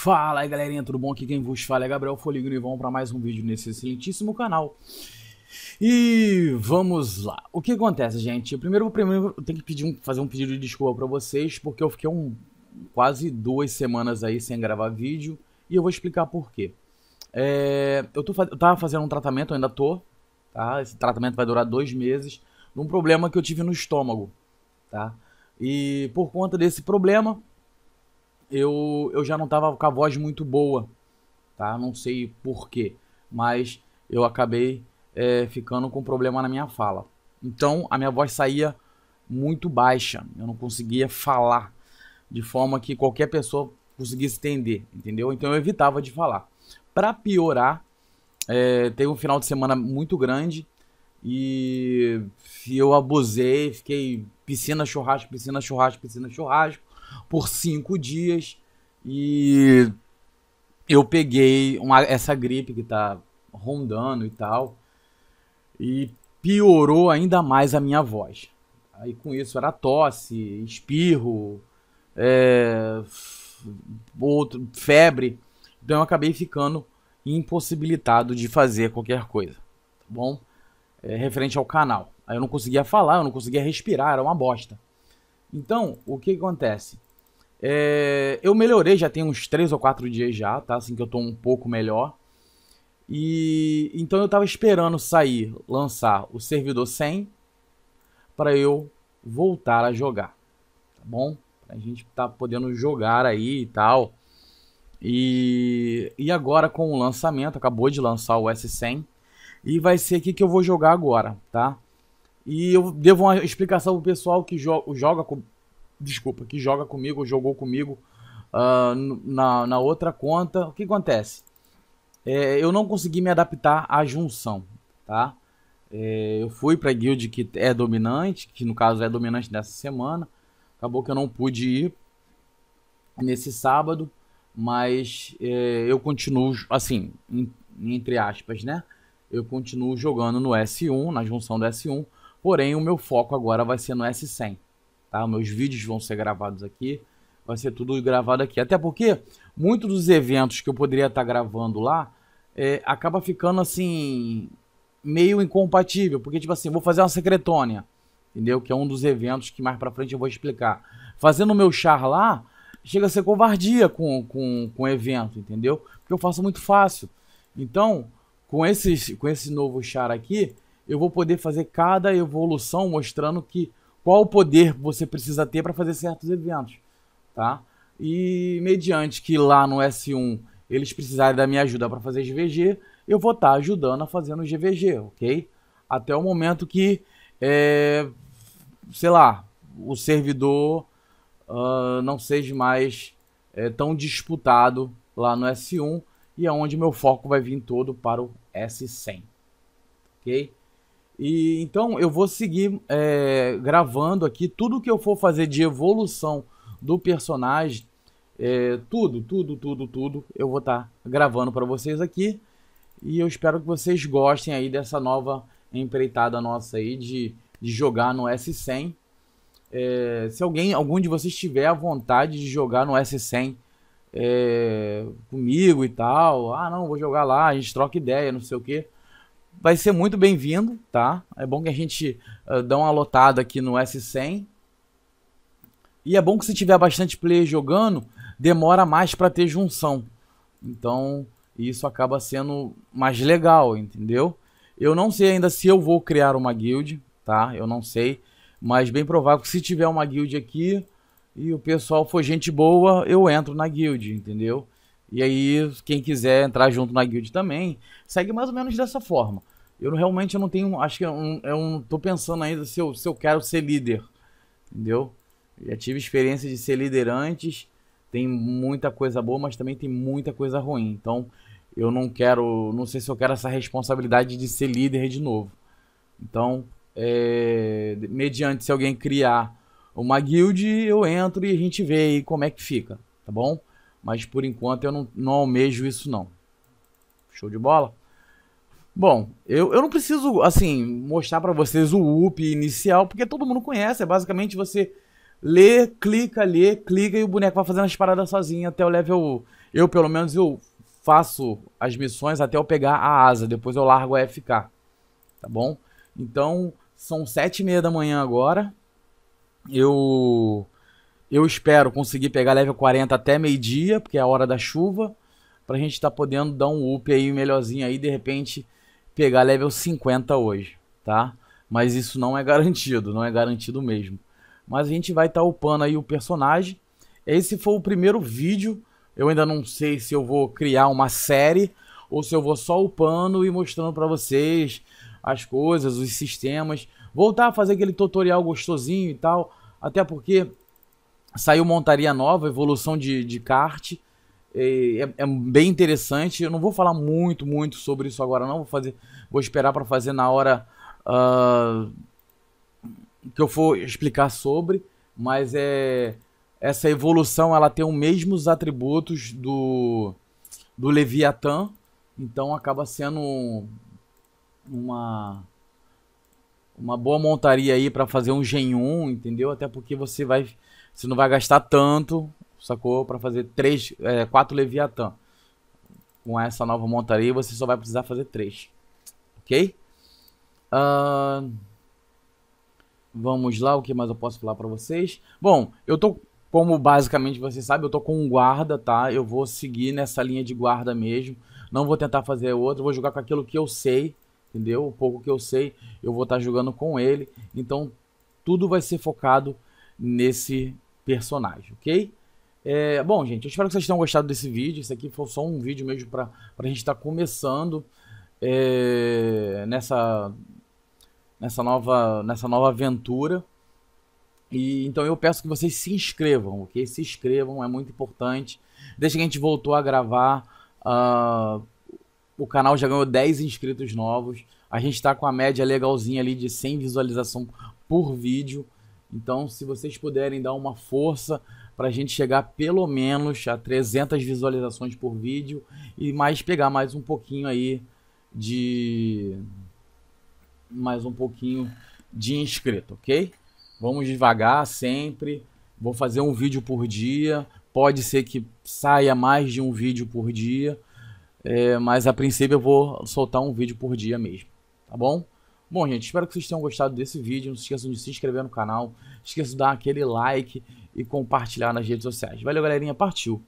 Fala aí galerinha, tudo bom? Aqui quem vos fala é Gabriel Foligno e vamos para mais um vídeo nesse excelentíssimo canal. E vamos lá. O que acontece, gente? primeiro, primeiro eu tenho que pedir um, fazer um pedido de desculpa para vocês, porque eu fiquei um, quase duas semanas aí sem gravar vídeo e eu vou explicar por quê. É, eu, tô, eu tava fazendo um tratamento, ainda tô, tá? Esse tratamento vai durar dois meses, num problema que eu tive no estômago, tá? E por conta desse problema, eu, eu já não tava com a voz muito boa, tá? Não sei porquê, mas eu acabei é, ficando com problema na minha fala. Então a minha voz saía muito baixa, eu não conseguia falar de forma que qualquer pessoa conseguisse entender, entendeu? Então eu evitava de falar. Para piorar, é, teve um final de semana muito grande e eu abusei, fiquei piscina, churrasco, piscina, churrasco, piscina, churrasco por cinco dias. E eu peguei uma, essa gripe que tá rondando e tal. E piorou ainda mais a minha voz. Aí com isso era tosse, espirro, é, outro, febre. Então eu acabei ficando impossibilitado de fazer qualquer coisa. Tá bom? é, referente ao canal. Aí eu não conseguia falar, eu não conseguia respirar, era uma bosta. Então, o que, acontece? É, eu melhorei, já tem uns 3 ou 4 dias já, tá? Assim que eu tô um pouco melhor. E então eu tava esperando sair, lançar o servidor 100 para eu voltar a jogar, tá bom? A gente tá podendo jogar aí e tal. E, e agora com o lançamento, acabou de lançar o S100 e vai ser aqui que eu vou jogar agora, tá? E eu devo uma explicação pro pessoal que jo joga com... Desculpa, que joga comigo, jogou comigo uh, na, na outra conta. O que acontece? É, eu não consegui me adaptar à junção, tá? É, eu fui pra guild que é dominante, que no caso é dominante dessa semana. Acabou que eu não pude ir nesse sábado, mas é, eu continuo, assim, entre aspas, né? eu continuo jogando no S1, na junção do S1, porém o meu foco agora vai ser no S100, tá? Meus vídeos vão ser gravados aqui, vai ser tudo gravado aqui. Até porque muitos dos eventos que eu poderia estar tá gravando lá é, acaba ficando assim meio incompatível, porque tipo assim, vou fazer uma secretônia, entendeu? Que é um dos eventos que mais para frente eu vou explicar. Fazendo o meu char lá, chega a ser covardia com, com, com o evento, entendeu? Porque eu faço muito fácil. Então, com, esses, com esse novo char aqui, eu vou poder fazer cada evolução mostrando que qual poder você precisa ter para fazer certos eventos, tá? E mediante que lá no S1 eles precisarem da minha ajuda para fazer GVG, eu vou estar tá ajudando a fazer no GVG, ok? Até o momento que, é, sei lá, o servidor uh, não seja mais é, tão disputado lá no S1 e é onde meu foco vai vir todo para o S100. Ok? E, então eu vou seguir é, gravando aqui tudo que eu for fazer de evolução do personagem, é, tudo, tudo, tudo, tudo, eu vou estar tá gravando para vocês aqui. E eu espero que vocês gostem aí dessa nova empreitada nossa aí de, de jogar no S100. É, se alguém, algum de vocês tiver a vontade de jogar no S100 é, comigo e tal. Ah, não, vou jogar lá, a gente troca ideia, não sei o quê. Vai ser muito bem-vindo, tá? É bom que a gente uh, ah, dê uma lotada aqui no S100. E é bom que se tiver bastante player jogando, demora mais para ter junção. Então, isso acaba sendo mais legal, entendeu? Eu não sei ainda se eu vou criar uma guild, tá? Eu não sei, mas bem provável que se tiver uma guild aqui, e o pessoal foi gente boa, eu entro na guild, entendeu? E aí, quem quiser entrar junto na guild também, segue mais ou menos dessa forma. Eu realmente eu não tenho, acho que eu, eu não tô pensando ainda se eu, se eu quero ser líder, entendeu? Já tive experiência de ser líder antes, tem muita coisa boa, mas também tem muita coisa ruim. Então, eu não quero, não sei se eu quero essa responsabilidade de ser líder de novo. Então, é, mediante se alguém criar uma guild, eu entro e a gente vê aí como é que fica, tá bom? Mas por enquanto eu não, não almejo isso não. Show de bola? Bom, eu, eu não preciso, assim, mostrar para vocês o UP inicial, porque todo mundo conhece, é basicamente você lê, clica, lê, clica e o boneco vai fazendo as paradas sozinho até o level... Eu, pelo menos, eu faço as missões até eu pegar a asa, depois eu largo a FK, tá bom? Então, são sete e meia da manhã agora, eu eu espero conseguir pegar level 40 até meio-dia, porque é a hora da chuva, pra gente estar tá podendo dar um up aí melhorzinho aí, de repente pegar level 50 hoje, tá? Mas isso não é garantido, não é garantido mesmo. Mas a gente vai estar tá upando aí o personagem. Esse foi o primeiro vídeo. Eu ainda não sei se eu vou criar uma série ou se eu vou só upando e mostrando para vocês as coisas, os sistemas voltar a fazer aquele tutorial gostosinho e tal, até porque saiu montaria nova, evolução de, de kart, é, é, bem interessante. Eu não vou falar muito, muito sobre isso agora, não. Vou fazer, vou esperar para fazer na hora uh, que eu for explicar sobre. Mas é essa evolução, ela tem os mesmos atributos do do Leviatã, então acaba sendo uma uma boa montaria aí para fazer um Gen 1, entendeu? Até porque você vai você não vai gastar tanto, sacou? Para fazer três, é, quatro Leviatã. Com essa nova montaria, você só vai precisar fazer três. OK? Uh, vamos lá, o que mais eu posso falar para vocês? Bom, eu tô como basicamente você sabe, eu tô com um guarda, tá? Eu vou seguir nessa linha de guarda mesmo. Não vou tentar fazer outro, vou jogar com aquilo que eu sei entendeu? O pouco que eu sei, eu vou estar tá jogando com ele. Então, tudo vai ser focado nesse personagem, ok? É, bom, gente, eu espero que vocês tenham gostado desse vídeo. Esse aqui foi só um vídeo mesmo para a gente estar tá começando é, nessa, nessa, nova, nessa nova aventura. E, então eu peço que vocês se inscrevam, ok? Se inscrevam, é muito importante. Desde que a gente voltou a gravar... Uh, o canal já ganhou 10 inscritos novos. A gente está com a média legalzinha ali de 100 visualização por vídeo. Então, se vocês puderem dar uma força para a gente chegar pelo menos a 300 visualizações por vídeo e mais pegar mais um pouquinho aí de mais um pouquinho de inscrito, ok? Vamos devagar sempre. Vou fazer um vídeo por dia. Pode ser que saia mais de um vídeo por dia é, mas a princípio eu vou soltar um vídeo por dia mesmo, tá bom? Bom, gente, espero que vocês tenham gostado desse vídeo. Não se esqueçam de se inscrever no canal, não se esqueçam de dar aquele like e compartilhar nas redes sociais. Valeu, galerinha. Partiu!